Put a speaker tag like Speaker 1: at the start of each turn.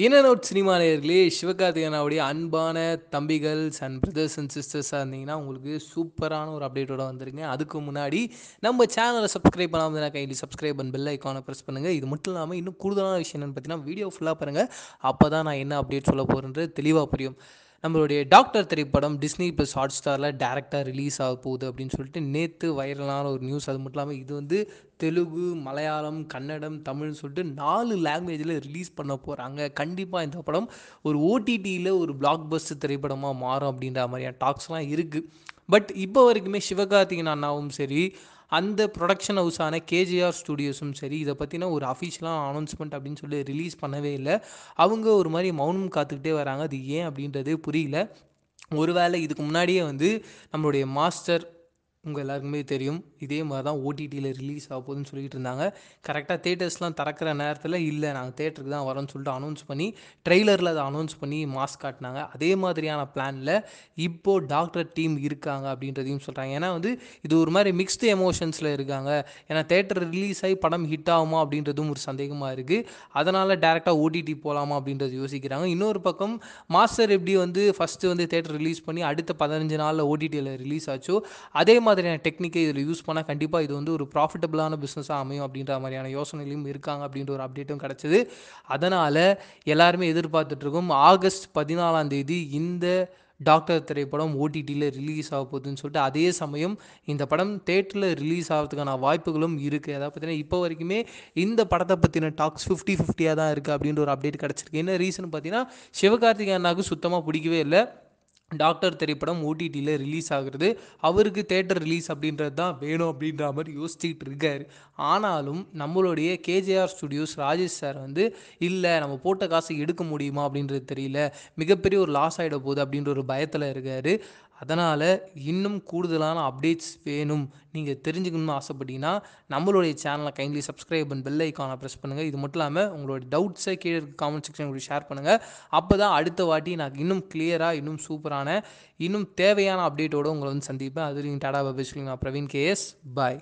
Speaker 1: இன் note out cinema நேர்களே சிவகார்த்திகனாவுடைய அன்பான தம்பிகள்ஸ் அண்ட் பிரதர்ஸ் அண்ட் சிஸ்டர்ஸாக இருந்தீங்கன்னா உங்களுக்கு சூப்பரான ஒரு அப்டேட்டோட வந்துருங்க அதுக்கு முன்னாடி நம்ம சேனலை சப்ஸ்கிரைப் பண்ணாமல் கையில் சப்ஸ்கிரைப் அண்ட் பெல் ஐக்கானை ப்ரெஸ் பண்ணுங்கள் இது மட்டும் இல்லாமல் இன்னும் கூடுதலான விஷயம் என்னென்னு பார்த்தீங்கன்னா வீடியோ ஃபுல்லாக பாருங்கள் அப்போ தான் நான் என்ன அப்டேட் சொல்ல போகிறேன்றது தெளிவாக புரியும் நம்மளுடைய டாக்டர் திரைப்படம் டிஸ்னி ப்ளஸ் ஹாட் ஸ்டாரில் டேரெக்டாக ரிலீஸ் ஆக போகுது அப்படின்னு சொல்லிட்டு நேற்று வைரலான ஒரு நியூஸ் அது மட்டும் இல்லாமல் இது வந்து தெலுங்கு மலையாளம் கன்னடம் தமிழ்னு சொல்லிட்டு நாலு லாங்குவேஜில் ரிலீஸ் பண்ண போகிறாங்க கண்டிப்பாக இந்த படம் ஒரு ஓடிடியில் ஒரு பிளாக் பஸ் திரைப்படமாக மாறும் அப்படின்ற மாதிரியான டாக்ஸ்லாம் இருக்குது பட் இப்போ வரைக்குமே சிவகார்த்திகன் அண்ணாவும் சரி அந்த ப்ரொடக்ஷன் ஹவுஸான கேஜிஆர் ஸ்டுடியோஸும் சரி இதை பற்றின ஒரு அஃபிஷியலாக அனௌன்ஸ்மெண்ட் அப்படின்னு சொல்லி ரிலீஸ் பண்ணவே இல்லை அவங்க ஒரு மாதிரி மௌனம் காத்துக்கிட்டே வராங்க அது ஏன் அப்படின்றது புரியல ஒருவேளை இதுக்கு முன்னாடியே வந்து நம்மளுடைய மாஸ்டர் உங்கள் எல்லாருக்குமே தெரியும் இதே மாதிரி தான் ஓடிடியில் ரிலீஸ் ஆக போகுதுன்னு சொல்லிட்டு இருந்தாங்க கரெக்டாக தேட்டர்ஸ்லாம் திறக்கிற நேரத்தில் இல்லை நாங்கள் தேட்டருக்கு தான் வரோம்னு சொல்லிட்டு அனௌன்ஸ் பண்ணி ட்ரெய்லரில் அதை அனௌன்ஸ் பண்ணி மாஸ்க் காட்டினாங்க அதே மாதிரியான பிளானில் இப்போது டாக்டர் டீம் இருக்காங்க அப்படின்றதையும் சொல்கிறாங்க ஏன்னா வந்து இது ஒரு மாதிரி மிக்ஸ்டு எமோஷன்ஸில் இருக்காங்க ஏன்னா தேட்டர் ரிலீஸ் ஆகி படம் ஹிட் ஆகுமா அப்படின்றதும் ஒரு சந்தேகமாக இருக்குது அதனால் டேரெக்டாக ஓடிடி போகலாமா அப்படின்றது யோசிக்கிறாங்க இன்னொரு பக்கம் மாஸ்டர் எப்படி வந்து ஃபஸ்ட்டு வந்து தேட்டர் ரிலீஸ் பண்ணி அடுத்த பதினஞ்சு நாளில் ஓடிடியில் ரிலீஸ் ஆச்சோ அதே மாதிரி மாதிரியான டெக்னிக்கை இதில் யூஸ் பண்ணால் கண்டிப்பாக இது வந்து ஒரு ப்ராஃபிட்டபிளான பிஸ்னஸாக அமையும் அப்படின்ற மாதிரியான யோசனையிலையும் இருக்காங்க அப்படின்ற ஒரு அப்டேட்டும் கிடச்சிது அதனால் எல்லாருமே எதிர்பார்த்துட்ருக்கோம் ஆகஸ்ட் பதினாலாம் தேதி இந்த டாக்டர் திரைப்படம் ஓடிடியில் ரிலீஸ் ஆக போகுதுன்னு சொல்லிட்டு அதே சமயம் இந்த படம் தேட்டரில் ரிலீஸ் ஆகிறதுக்கான வாய்ப்புகளும் இருக்குது அதாவது பார்த்தீங்கன்னா இப்போ வரைக்குமே இந்த படத்தை பற்றின டாக்ஸ் ஃபிஃப்டி ஃபிஃப்டியாக தான் இருக்குது அப்படின்ற ஒரு அப்டேட் கிடச்சிருக்கு என்ன ரீசன் பார்த்தீங்கன்னா சிவகார்த்திகேயனாவுக்கு சுத்தமாக பிடிக்கவே இல்லை டாக்டர் திரைப்படம் ஓடிடியில் ரிலீஸ் ஆகுறது அவருக்கு தேட்டர் ரிலீஸ் அப்படின்றது தான் வேணும் அப்படின்ற மாதிரி யோசிச்சுக்கிட்டு இருக்கார் ஆனாலும் நம்மளுடைய கேஜேஆர் ஸ்டுடியோஸ் ராஜேஷ் சார் வந்து இல்லை நம்ம போட்ட காசு எடுக்க முடியுமா அப்படின்றது தெரியல மிகப்பெரிய ஒரு லாஸ் ஆகிட போகுது அப்படின்ற ஒரு பயத்தில் இருக்கார் அதனால் இன்னும் கூடுதலான அப்டேட்ஸ் வேணும் நீங்கள் தெரிஞ்சுக்கணும்னு ஆசைப்பட்டீங்கன்னா நம்மளுடைய சேனலை கைண்ட்லி சப்ஸ்கிரைப் பண்ணி பெல் ஐக்கானை ப்ரெஸ் பண்ணுங்கள் இது மட்டும் இல்லாமல் உங்களோட டவுட்ஸை கீழே இருக்க காமெண்ட் செக்ஷன் ஷேர் பண்ணுங்கள் அப்போ தான் அடுத்த வாட்டி நான் இன்னும் கிளியராக இன்னும் சூப்பரான இன்னும் தேவையான அப்டேட்டோடு உங்களை வந்து சந்திப்பேன் அது நீங்கள் டாடா பபிஸ்லிங் நான் பிரவீன் கேஎஸ் பாய்